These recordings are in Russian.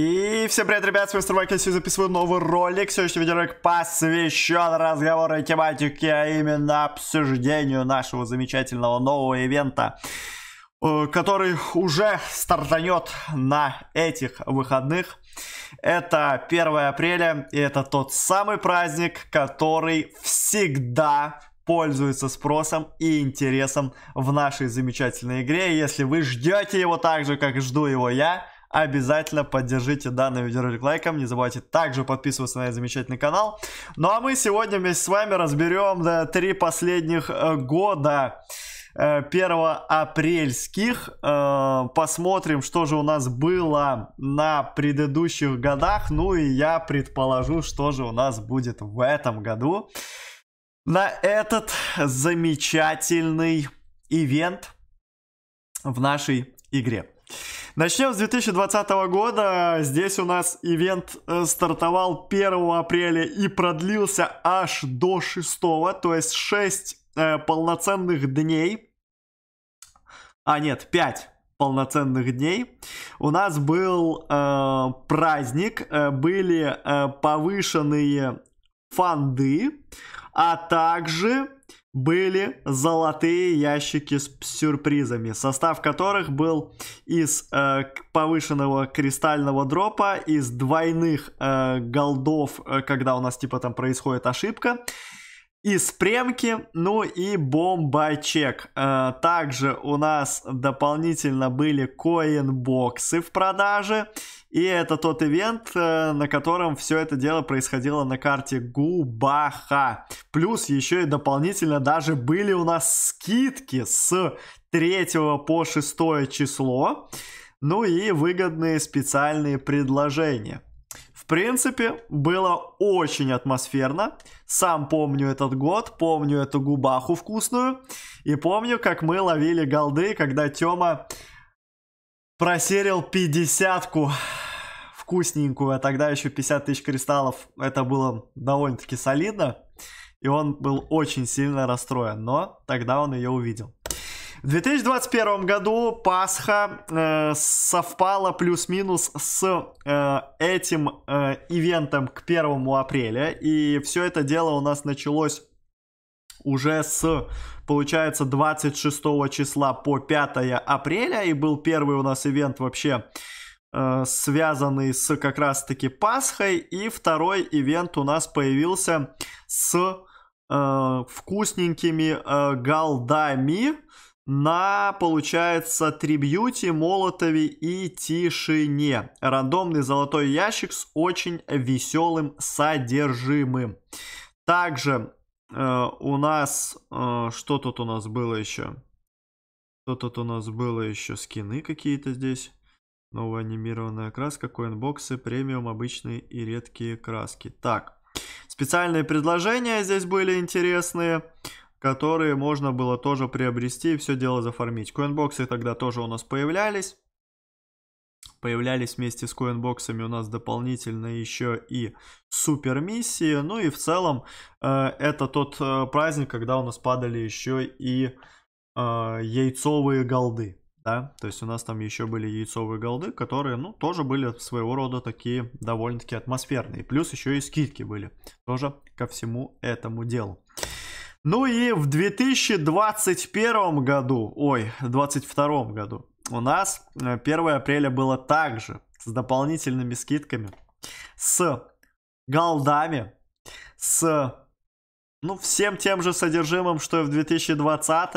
И всем привет, ребят, с вами Стармак, я записываю новый ролик. Сегодняшний видеоролик посвящен разговору и тематике, а именно обсуждению нашего замечательного нового ивента, э, который уже стартанет на этих выходных. Это 1 апреля, и это тот самый праздник, который всегда пользуется спросом и интересом в нашей замечательной игре. Если вы ждете его так же, как жду его я, Обязательно поддержите данный видеоролик лайком. Не забывайте также подписываться на этот замечательный канал. Ну а мы сегодня вместе с вами разберем да, три последних э, года. 1 э, апрельских. Э, посмотрим, что же у нас было на предыдущих годах. Ну и я предположу, что же у нас будет в этом году. На этот замечательный ивент в нашей игре. Начнем с 2020 года. Здесь у нас ивент э, стартовал 1 апреля и продлился аж до 6, то есть 6 э, полноценных дней. А нет, 5 полноценных дней. У нас был э, праздник, э, были э, повышенные фанды, а также были золотые ящики с сюрпризами, состав которых был из э, повышенного кристального дропа, из двойных э, голдов, э, когда у нас типа там происходит ошибка, из премки, ну и бомбачек. Э, также у нас дополнительно были коинбоксы в продаже и это тот ивент, э, на котором все это дело происходило на карте Губаха. Плюс еще и дополнительно даже были у нас скидки с 3 по 6 число. Ну и выгодные специальные предложения. В принципе, было очень атмосферно. Сам помню этот год, помню эту губаху вкусную. И помню, как мы ловили голды, когда Тёма Просерил 50-ку вкусненькую, а тогда еще 50 тысяч кристаллов. Это было довольно-таки солидно. И он был очень сильно расстроен, но тогда он ее увидел. В 2021 году Пасха э, совпала плюс-минус с э, этим э, ивентом к 1 апреля. И все это дело у нас началось уже с, получается, 26 числа по 5 апреля. И был первый у нас ивент вообще э, связанный с как раз-таки Пасхой. И второй ивент у нас появился с э, вкусненькими э, голдами на, получается, трибьюте, молотове и тишине. Рандомный золотой ящик с очень веселым содержимым. Также Э, у нас... Э, что тут у нас было еще? Что тут у нас было еще? Скины какие-то здесь. Новая анимированная краска, коинбоксы, премиум, обычные и редкие краски. Так, специальные предложения здесь были интересные, которые можно было тоже приобрести и все дело зафармить. Коинбоксы тогда тоже у нас появлялись появлялись вместе с коинбоксами у нас дополнительно еще и супер миссии. Ну и в целом э, это тот э, праздник, когда у нас падали еще и э, яйцовые голды. Да? То есть у нас там еще были яйцовые голды, которые, ну, тоже были своего рода такие довольно-таки атмосферные. Плюс еще и скидки были тоже ко всему этому делу. Ну и в 2021 году, ой, 2022 году, у нас 1 э, апреля было также с дополнительными скидками, с голдами, с ну, всем тем же содержимым, что и в 2020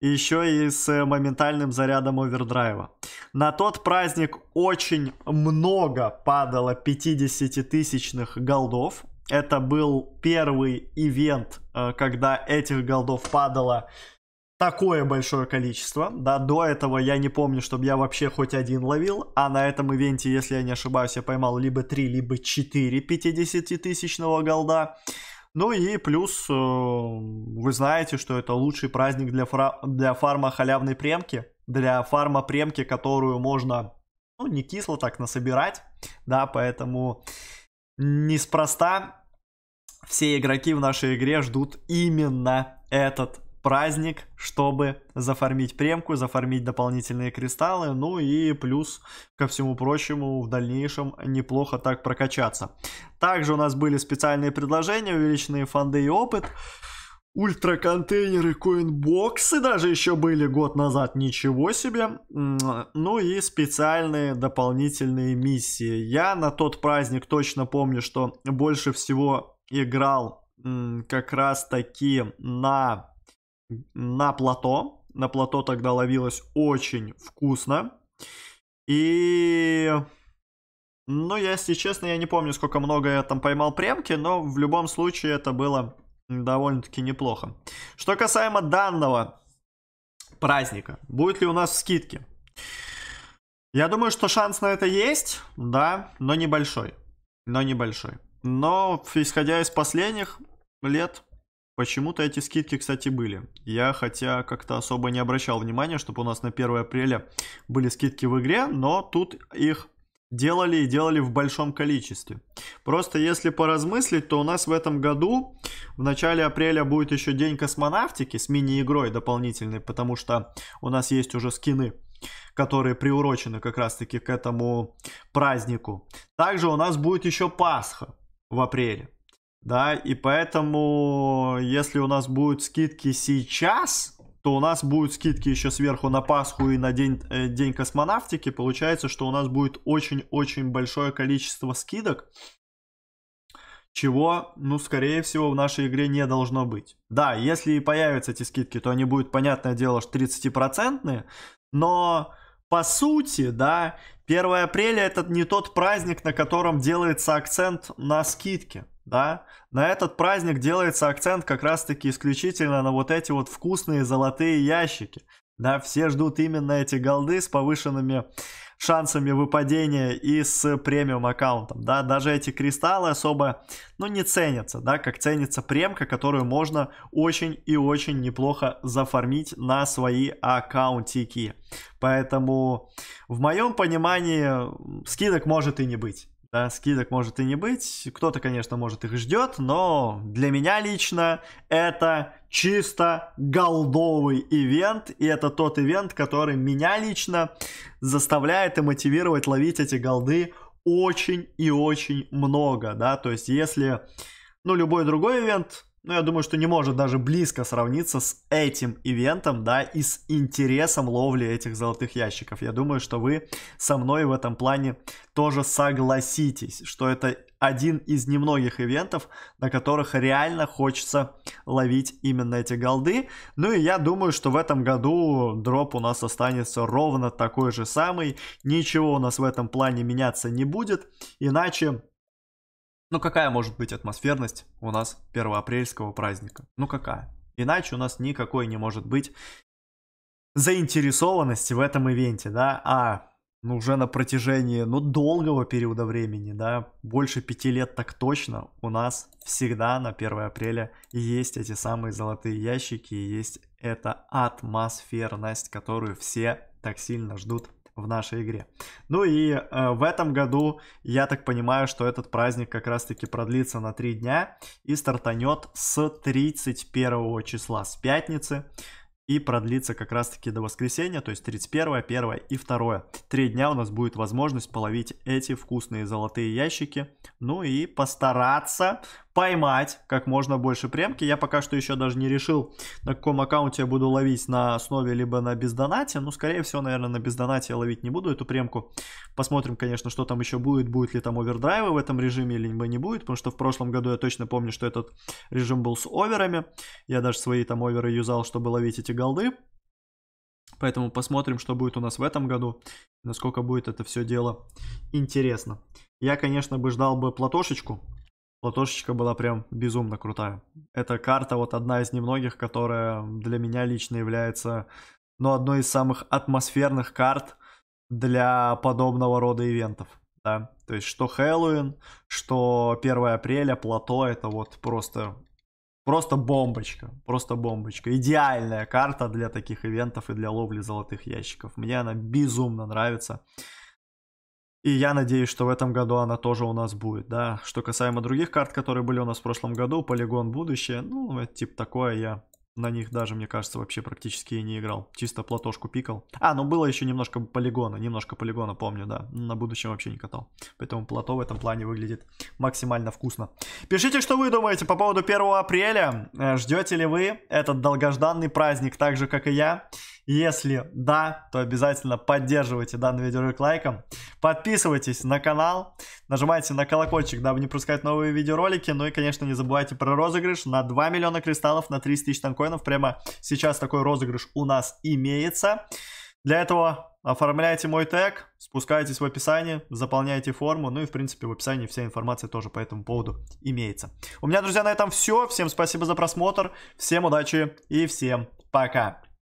и еще и с э, моментальным зарядом овердрайва. На тот праздник очень много падало 50-тысячных голдов. Это был первый ивент, э, когда этих голдов падало такое большое количество. Да, до этого я не помню, чтобы я вообще хоть один ловил, а на этом ивенте, если я не ошибаюсь, я поймал либо 3, либо 4 50-тысячного голда. Ну и плюс, э, вы знаете, что это лучший праздник для, фра... для фарма халявной премки, для фарма премки, которую можно, ну, не кисло так насобирать, да, поэтому неспроста все игроки в нашей игре ждут именно этот праздник, чтобы зафармить премку, зафармить дополнительные кристаллы, ну и плюс ко всему прочему в дальнейшем неплохо так прокачаться. Также у нас были специальные предложения, увеличенные фонды и опыт. Ультраконтейнеры, коинбоксы даже еще были год назад, ничего себе. Ну и специальные дополнительные миссии. Я на тот праздник точно помню, что больше всего играл как раз таки на на плато. На плато тогда ловилось очень вкусно. И... Ну, если честно, я не помню, сколько много я там поймал премки, но в любом случае это было довольно-таки неплохо. Что касаемо данного праздника, будет ли у нас скидки? Я думаю, что шанс на это есть, да, но небольшой. Но небольшой. Но, исходя из последних лет, Почему-то эти скидки, кстати, были. Я хотя как-то особо не обращал внимания, чтобы у нас на 1 апреля были скидки в игре, но тут их делали и делали в большом количестве. Просто если поразмыслить, то у нас в этом году в начале апреля будет еще День космонавтики с мини-игрой дополнительной, потому что у нас есть уже скины которые приурочены как раз-таки к этому празднику. Также у нас будет еще Пасха в апреле да, и поэтому, если у нас будут скидки сейчас, то у нас будут скидки еще сверху на Пасху и на День, э, день космонавтики. Получается, что у нас будет очень-очень большое количество скидок, чего, ну, скорее всего, в нашей игре не должно быть. Да, если и появятся эти скидки, то они будут, понятное дело, 30-процентные, но по сути, да, 1 апреля это не тот праздник, на котором делается акцент на скидки да, на этот праздник делается акцент как раз-таки исключительно на вот эти вот вкусные золотые ящики. Да, все ждут именно эти голды с повышенными шансами выпадения и с премиум аккаунтом, да, даже эти кристаллы особо, ну, не ценятся, да, как ценится премка, которую можно очень и очень неплохо зафармить на свои аккаунтики, поэтому в моем понимании скидок может и не быть. Да, скидок может и не быть. Кто-то, конечно, может их ждет, но для меня лично это чисто голдовый ивент. И это тот ивент, который меня лично заставляет и мотивировать ловить эти голды очень и очень много, да. То есть, если, ну, любой другой ивент, ну, я думаю, что не может даже близко сравниться с этим ивентом, да, и с интересом ловли этих золотых ящиков. Я думаю, что вы со мной в этом плане тоже согласитесь, что это один из немногих ивентов, на которых реально хочется ловить именно эти голды. Ну и я думаю, что в этом году дроп у нас останется ровно такой же самый. Ничего у нас в этом плане меняться не будет. Иначе ну какая может быть атмосферность у нас первоапрельского праздника? Ну какая? Иначе у нас никакой не может быть заинтересованности в этом ивенте, да, а ну, уже на протяжении, ну, долгого периода времени, да, больше пяти лет так точно, у нас всегда на 1 апреля есть эти самые золотые ящики, есть эта атмосферность, которую все так сильно ждут в нашей игре. Ну и э, в этом году, я так понимаю, что этот праздник как раз-таки продлится на 3 дня и стартанет с 31 числа, с пятницы и продлится как раз-таки до воскресенья, то есть 31, 1 и 2. Три дня у нас будет возможность половить эти вкусные золотые ящики, ну и постараться поймать как можно больше премки. Я пока что еще даже не решил, на каком аккаунте я буду ловить, на основе либо на бездонате. Ну, скорее всего, наверное, на бездонате я ловить не буду эту премку. Посмотрим, конечно, что там еще будет, будет ли там овердрайва в этом режиме, либо не будет, потому что в прошлом году я точно помню, что этот режим был с оверами. Я даже свои там оверы юзал, чтобы ловить эти голды. Поэтому посмотрим, что будет у нас в этом году, насколько будет это все дело интересно. Я, конечно, бы ждал бы платошечку, Платошечка была прям безумно крутая. Эта карта вот одна из немногих, которая для меня лично является, ну, одной из самых атмосферных карт для подобного рода ивентов, да. То есть, что Хэллоуин, что 1 апреля, плато, это вот просто, просто бомбочка, просто бомбочка. Идеальная карта для таких ивентов и для ловли золотых ящиков. Мне она безумно нравится. И я надеюсь, что в этом году она тоже у нас будет, да. Что касаемо других карт, которые были у нас в прошлом году, Полигон Будущее, ну, это типа такое, я на них даже, мне кажется, вообще практически и не играл. Чисто платошку пикал. А, ну было еще немножко полигона, немножко полигона помню, да. На будущем вообще не катал. Поэтому плато в этом плане выглядит максимально вкусно. Пишите, что вы думаете по поводу 1 апреля. Э, ждете ли вы этот долгожданный праздник так же, как и я? Если да, то обязательно поддерживайте данный видеоролик лайком. Подписывайтесь на канал, нажимайте на колокольчик, дабы не пропускать новые видеоролики. Ну и, конечно, не забывайте про розыгрыш на 2 миллиона кристаллов, на 30 тысяч танкоинов. Прямо сейчас такой розыгрыш у нас имеется. Для этого оформляйте мой тег, спускайтесь в описание, заполняйте форму, ну и в принципе в описании вся информация тоже по этому поводу имеется. У меня, друзья, на этом все. Всем спасибо за просмотр, всем удачи и всем пока.